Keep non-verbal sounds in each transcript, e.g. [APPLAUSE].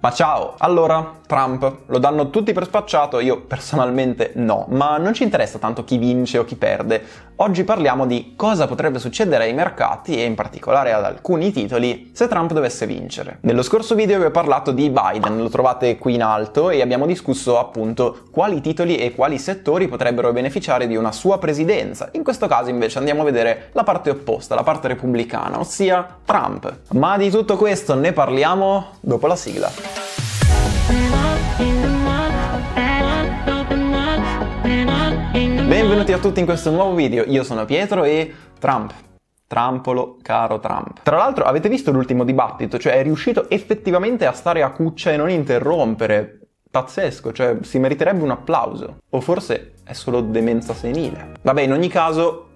Ma ciao, allora Trump lo danno tutti per spacciato, io personalmente no, ma non ci interessa tanto chi vince o chi perde. Oggi parliamo di cosa potrebbe succedere ai mercati e in particolare ad alcuni titoli se Trump dovesse vincere. Nello scorso video vi ho parlato di Biden, lo trovate qui in alto e abbiamo discusso appunto quali titoli e quali settori potrebbero beneficiare di una sua presidenza. In questo caso invece andiamo a vedere la parte opposta, la parte repubblicana, ossia Trump. Ma di tutto questo ne parliamo dopo la sigla. benvenuti a tutti in questo nuovo video. Io sono Pietro e Trump. Trampolo, caro Trump. Tra l'altro avete visto l'ultimo dibattito, cioè è riuscito effettivamente a stare a cuccia e non interrompere. Pazzesco, cioè si meriterebbe un applauso. O forse è solo demenza senile. Vabbè, in ogni caso,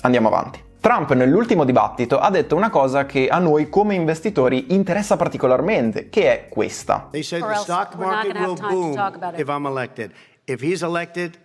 andiamo avanti. Trump nell'ultimo dibattito ha detto una cosa che a noi come investitori interessa particolarmente, che è questa. They said the stock market will boom if I'm elected. If he's elected,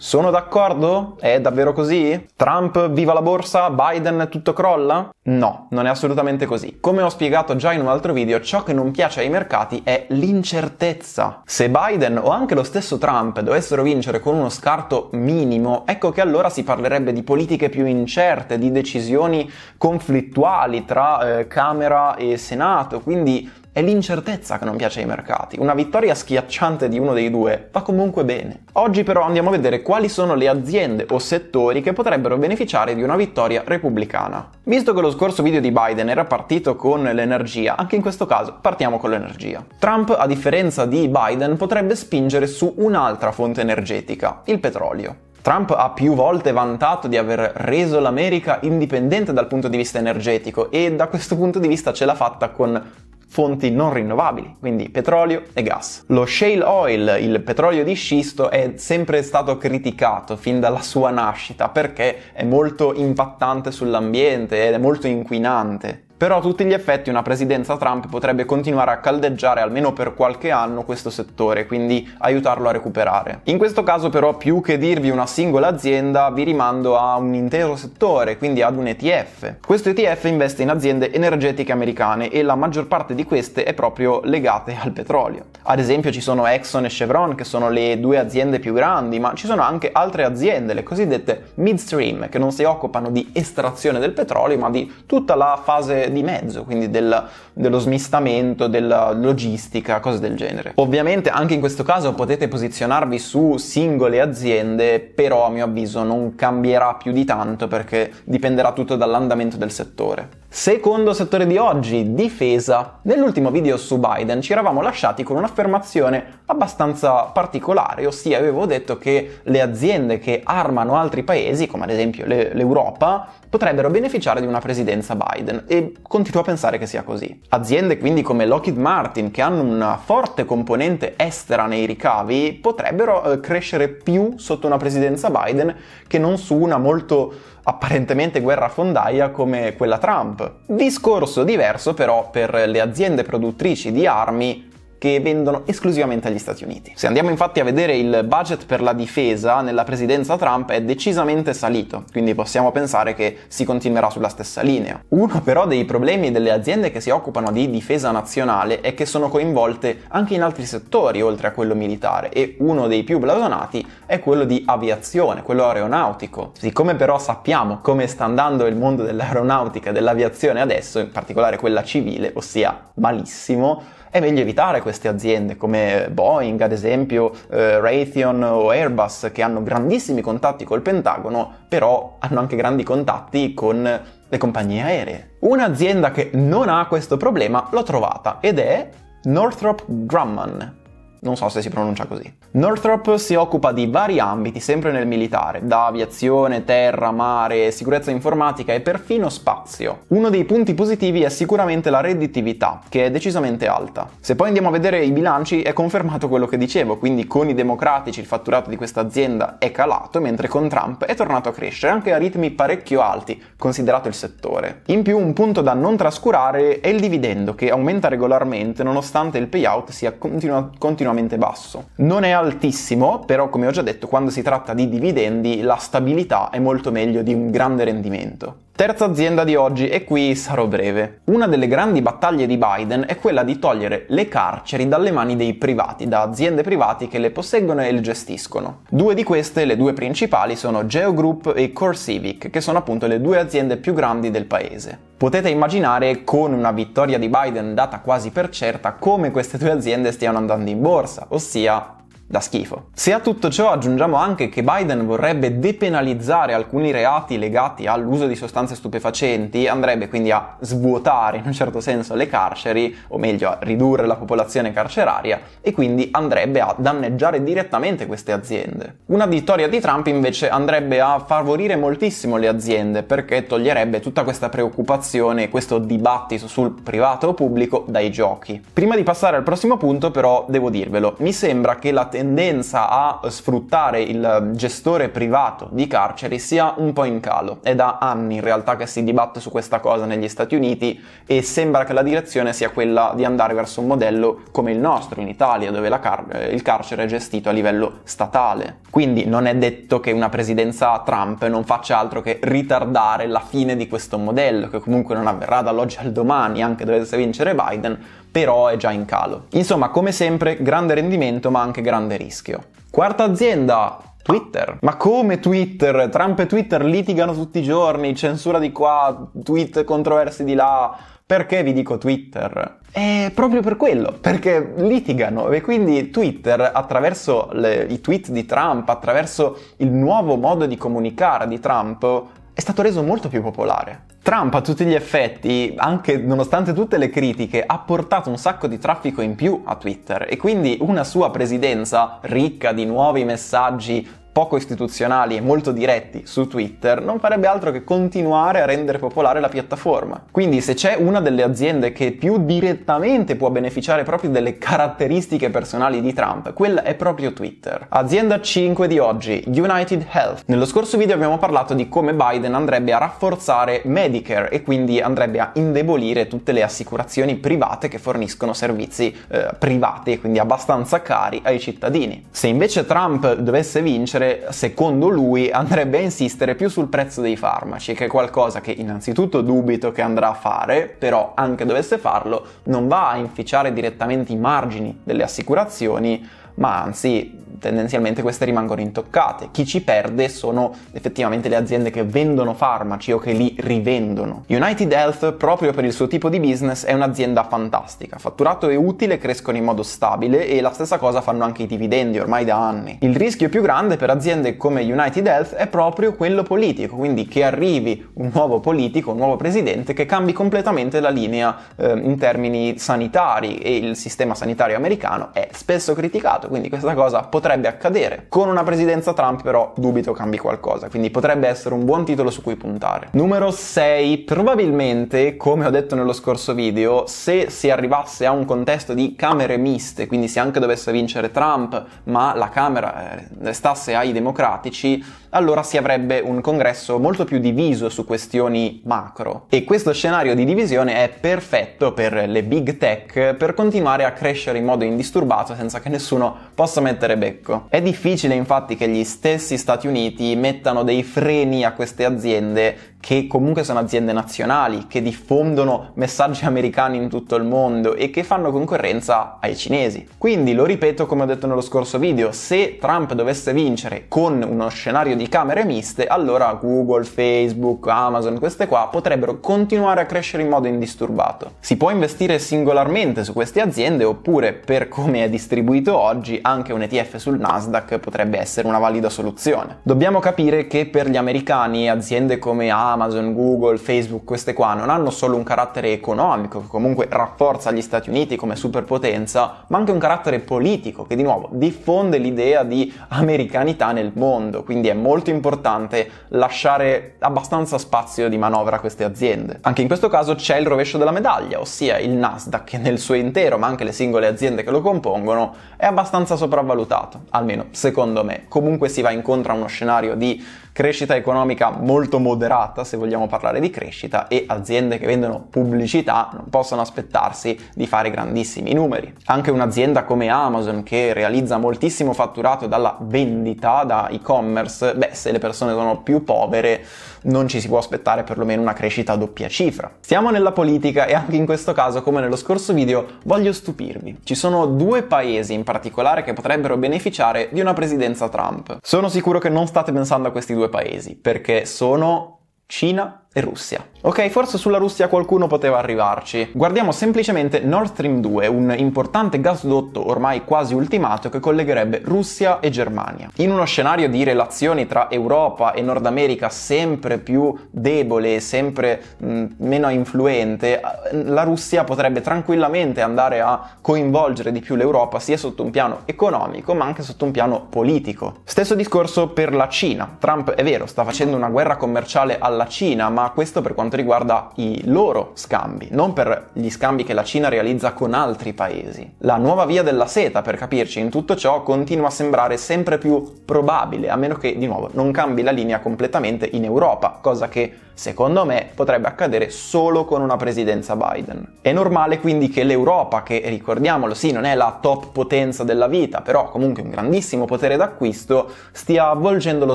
sono d'accordo? È davvero così? Trump viva la borsa? Biden tutto crolla? No, non è assolutamente così. Come ho spiegato già in un altro video, ciò che non piace ai mercati è l'incertezza. Se Biden o anche lo stesso Trump dovessero vincere con uno scarto minimo, ecco che allora si parlerebbe di politiche più incerte, di decisioni conflittuali tra eh, Camera e Senato, quindi è l'incertezza che non piace ai mercati. Una vittoria schiacciante di uno dei due va comunque bene. Oggi però andiamo a vedere quali sono le aziende o settori che potrebbero beneficiare di una vittoria repubblicana. Visto che lo scorso video di Biden era partito con l'energia, anche in questo caso partiamo con l'energia. Trump, a differenza di Biden, potrebbe spingere su un'altra fonte energetica, il petrolio. Trump ha più volte vantato di aver reso l'America indipendente dal punto di vista energetico e da questo punto di vista ce l'ha fatta con fonti non rinnovabili, quindi petrolio e gas. Lo shale oil, il petrolio di scisto, è sempre stato criticato fin dalla sua nascita perché è molto impattante sull'ambiente ed è molto inquinante. Però a tutti gli effetti una presidenza Trump potrebbe continuare a caldeggiare almeno per qualche anno questo settore, quindi aiutarlo a recuperare. In questo caso però più che dirvi una singola azienda vi rimando a un intero settore, quindi ad un ETF. Questo ETF investe in aziende energetiche americane e la maggior parte di queste è proprio legate al petrolio. Ad esempio ci sono Exxon e Chevron che sono le due aziende più grandi, ma ci sono anche altre aziende, le cosiddette midstream, che non si occupano di estrazione del petrolio ma di tutta la fase di mezzo, quindi del, dello smistamento, della logistica, cose del genere. Ovviamente anche in questo caso potete posizionarvi su singole aziende, però a mio avviso non cambierà più di tanto perché dipenderà tutto dall'andamento del settore. Secondo settore di oggi, difesa. Nell'ultimo video su Biden ci eravamo lasciati con un'affermazione abbastanza particolare, ossia avevo detto che le aziende che armano altri paesi, come ad esempio le, l'Europa, potrebbero beneficiare di una presidenza Biden e continuo a pensare che sia così. Aziende quindi come Lockheed Martin, che hanno una forte componente estera nei ricavi, potrebbero eh, crescere più sotto una presidenza Biden che non su una molto apparentemente guerra fondaia come quella Trump. Discorso diverso però per le aziende produttrici di armi che vendono esclusivamente agli Stati Uniti. Se andiamo infatti a vedere il budget per la difesa nella presidenza Trump è decisamente salito, quindi possiamo pensare che si continuerà sulla stessa linea. Uno però dei problemi delle aziende che si occupano di difesa nazionale è che sono coinvolte anche in altri settori oltre a quello militare e uno dei più blasonati è quello di aviazione, quello aeronautico. Siccome però sappiamo come sta andando il mondo dell'aeronautica e dell'aviazione adesso, in particolare quella civile, ossia malissimo, è meglio evitare queste aziende come Boeing, ad esempio, eh, Raytheon o Airbus che hanno grandissimi contatti col Pentagono, però hanno anche grandi contatti con le compagnie aeree. Un'azienda che non ha questo problema l'ho trovata ed è Northrop Grumman, non so se si pronuncia così. Northrop si occupa di vari ambiti, sempre nel militare, da aviazione, terra, mare, sicurezza informatica e perfino spazio. Uno dei punti positivi è sicuramente la redditività, che è decisamente alta. Se poi andiamo a vedere i bilanci è confermato quello che dicevo, quindi con i democratici il fatturato di questa azienda è calato, mentre con Trump è tornato a crescere, anche a ritmi parecchio alti, considerato il settore. In più un punto da non trascurare è il dividendo, che aumenta regolarmente nonostante il payout sia continua- continuamente estremamente basso. Non è altissimo, però come ho già detto, quando si tratta di dividendi la stabilità è molto meglio di un grande rendimento. Terza azienda di oggi e qui sarò breve. Una delle grandi battaglie di Biden è quella di togliere le carceri dalle mani dei privati, da aziende private che le posseggono e le gestiscono. Due di queste, le due principali, sono Geo Group e CoreCivic, che sono appunto le due aziende più grandi del paese. Potete immaginare, con una vittoria di Biden data quasi per certa, come queste due aziende stiano andando in borsa, ossia da schifo. Se a tutto ciò aggiungiamo anche che Biden vorrebbe depenalizzare alcuni reati legati all'uso di sostanze stupefacenti, andrebbe quindi a svuotare in un certo senso le carceri, o meglio a ridurre la popolazione carceraria, e quindi andrebbe a danneggiare direttamente queste aziende. Una vittoria di Trump invece andrebbe a favorire moltissimo le aziende perché toglierebbe tutta questa preoccupazione, questo dibattito sul privato o pubblico dai giochi. Prima di passare al prossimo punto però devo dirvelo, mi sembra che la tendenza a sfruttare il ehm, gestore privato di carceri sia un po' in calo. È da anni in realtà che si dibatte su questa cosa negli Stati Uniti e sembra che la direzione sia quella di andare verso un modello come il nostro in Italia, dove car- eh, il carcere è gestito a livello statale. Quindi non è detto che una presidenza Trump non faccia altro che ritardare la fine di questo modello, che comunque non avverrà dall'oggi al domani, anche dovesse vincere Biden, però è già in calo. Insomma, come sempre, grande rendimento ma anche grande rischio. Quarta azienda, Twitter. Ma come Twitter? Trump e Twitter litigano tutti i giorni, censura di qua, tweet controversi di là. Perché vi dico Twitter? È proprio per quello, perché litigano e quindi Twitter, attraverso le, i tweet di Trump, attraverso il nuovo modo di comunicare di Trump, è stato reso molto più popolare. Trump a tutti gli effetti, anche nonostante tutte le critiche, ha portato un sacco di traffico in più a Twitter e quindi una sua presidenza ricca di nuovi messaggi poco istituzionali e molto diretti su Twitter non farebbe altro che continuare a rendere popolare la piattaforma. Quindi se c'è una delle aziende che più direttamente può beneficiare proprio delle caratteristiche personali di Trump, quella è proprio Twitter. Azienda 5 di oggi, United Health. Nello scorso video abbiamo parlato di come Biden andrebbe a rafforzare Medicare e quindi andrebbe a indebolire tutte le assicurazioni private che forniscono servizi eh, privati e quindi abbastanza cari ai cittadini. Se invece Trump dovesse vincere, industria, secondo lui, andrebbe a insistere più sul prezzo dei farmaci, che è qualcosa che innanzitutto dubito che andrà a fare, però anche dovesse farlo, non va a inficiare direttamente i margini delle assicurazioni, ma anzi tendenzialmente queste rimangono intoccate. Chi ci perde sono effettivamente le aziende che vendono farmaci o che li rivendono. United Health, proprio per il suo tipo di business, è un'azienda fantastica. Fatturato e utile crescono in modo stabile e la stessa cosa fanno anche i dividendi ormai da anni. Il rischio più grande per aziende come United Health è proprio quello politico, quindi che arrivi un nuovo politico, un nuovo presidente che cambi completamente la linea eh, in termini sanitari e il sistema sanitario americano è spesso criticato, quindi questa cosa potrebbe potrebbe accadere. Con una presidenza Trump però dubito cambi qualcosa, quindi potrebbe essere un buon titolo su cui puntare. Numero 6. Probabilmente, come ho detto nello scorso video, se si arrivasse a un contesto di camere miste, quindi se anche dovesse vincere Trump, ma la Camera restasse eh, ai democratici, allora si avrebbe un congresso molto più diviso su questioni macro. E questo scenario di divisione è perfetto per le big tech per continuare a crescere in modo indisturbato senza che nessuno possa mettere becco secco. È difficile infatti che gli stessi Stati Uniti mettano dei freni a queste aziende che comunque sono aziende nazionali, che diffondono messaggi [LAUGHS] americani in tutto il mondo e che fanno concorrenza ai cinesi. Quindi lo ripeto come ho detto nello scorso video, se Trump dovesse vincere con uno scenario di camere miste, allora Google, Facebook, Amazon, queste qua potrebbero continuare a crescere in modo indisturbato. Si può investire singolarmente su queste aziende oppure per come è distribuito oggi anche un ETF su sul Nasdaq potrebbe essere una valida soluzione. Dobbiamo capire che per gli americani aziende come Amazon, Google, Facebook, queste qua non hanno solo un carattere economico che comunque rafforza gli Stati Uniti come superpotenza, ma anche un carattere politico che di nuovo diffonde l'idea di americanità nel mondo, quindi è molto importante lasciare abbastanza spazio di manovra a queste aziende. Anche in questo caso c'è il rovescio della medaglia, ossia il Nasdaq che nel suo intero, ma anche le singole aziende che lo compongono, è abbastanza sopravvalutato almeno secondo me. Comunque si va incontro a uno scenario di crescita economica molto moderata, se vogliamo parlare di crescita, e aziende che vendono pubblicità non possono aspettarsi di fare grandissimi numeri. Anche un'azienda come Amazon, che realizza moltissimo fatturato dalla vendita, da e-commerce, beh, se le persone sono più povere, non ci si può aspettare perlomeno una crescita a doppia cifra. Stiamo nella politica e anche in questo caso, come nello scorso video, voglio stupirvi. Ci sono due paesi in particolare che potrebbero beneficiare beneficiare di una presidenza Trump. Sono sicuro che non state pensando a questi due paesi, perché sono Cina e Russia. Ok, forse sulla Russia qualcuno poteva arrivarci. Guardiamo semplicemente Nord Stream 2, un importante gasdotto ormai quasi ultimato che collegherebbe Russia e Germania. In uno scenario di relazioni tra Europa e Nord America sempre più debole e sempre mh, meno influente, la Russia potrebbe tranquillamente andare a coinvolgere di più l'Europa sia sotto un piano economico ma anche sotto un piano politico. Stesso discorso per la Cina. Trump è vero, sta facendo una guerra commerciale alla Cina, ma ma questo per quanto riguarda i loro scambi, non per gli scambi che la Cina realizza con altri paesi. La nuova via della seta, per capirci, in tutto ciò continua a sembrare sempre più probabile, a meno che, di nuovo, non cambi la linea completamente in Europa, cosa che secondo me potrebbe accadere solo con una presidenza Biden. È normale quindi che l'Europa, che ricordiamolo sì non è la top potenza della vita, però comunque un grandissimo potere d'acquisto, stia avvolgendo lo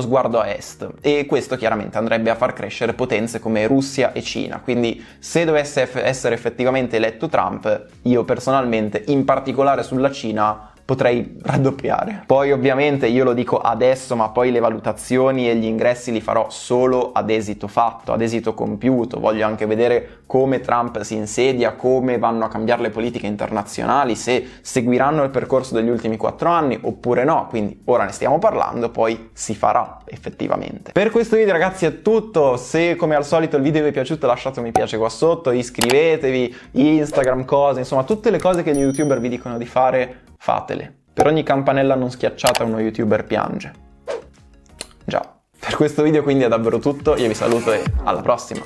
sguardo a est e questo chiaramente andrebbe a far crescere potenze potenze come Russia e Cina. Quindi se dovesse essere effettivamente eletto Trump, io personalmente, in particolare sulla Cina, potrei raddoppiare. Poi ovviamente io lo dico adesso, ma poi le valutazioni e gli ingressi li farò solo ad esito fatto, ad esito compiuto. Voglio anche vedere come Trump si insedia, come vanno a cambiare le politiche internazionali, se seguiranno il percorso degli ultimi quattro anni oppure no. Quindi ora ne stiamo parlando, poi si farà effettivamente. Per questo video ragazzi è tutto. Se come al solito il video vi è piaciuto lasciate un mi piace qua sotto, iscrivetevi, Instagram, cose, insomma tutte le cose che gli youtuber vi dicono di fare fatele. Per ogni campanella non schiacciata uno youtuber piange. Già. Per questo video quindi è davvero tutto, io vi saluto e alla prossima!